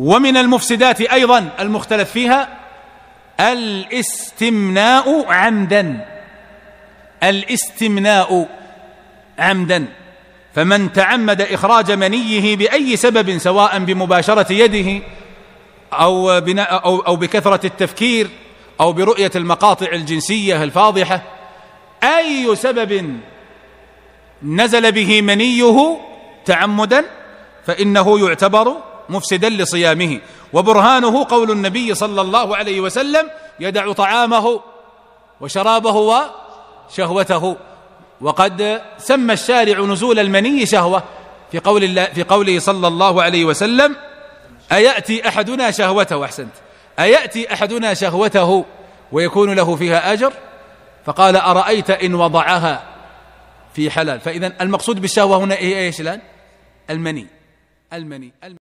ومن المفسدات ايضا المختلف فيها الاستمناء عمدا الاستمناء عمدا فمن تعمد اخراج منيه باي سبب سواء بمباشره يده او بناء او او بكثره التفكير او برؤيه المقاطع الجنسيه الفاضحه اي سبب نزل به منيه تعمدا فانه يعتبر مفسدا لصيامه وبرهانه قول النبي صلى الله عليه وسلم يدع طعامه وشرابه وشهوته وقد سمى الشارع نزول المني شهوه في قول الله في قوله صلى الله عليه وسلم أيأتي أحدنا شهوته أحسنت أيأتي أحدنا شهوته ويكون له فيها أجر فقال أرأيت إن وضعها في حلال فإذا المقصود بالشهوة هنا إيه- إيش الآن المني المني, المني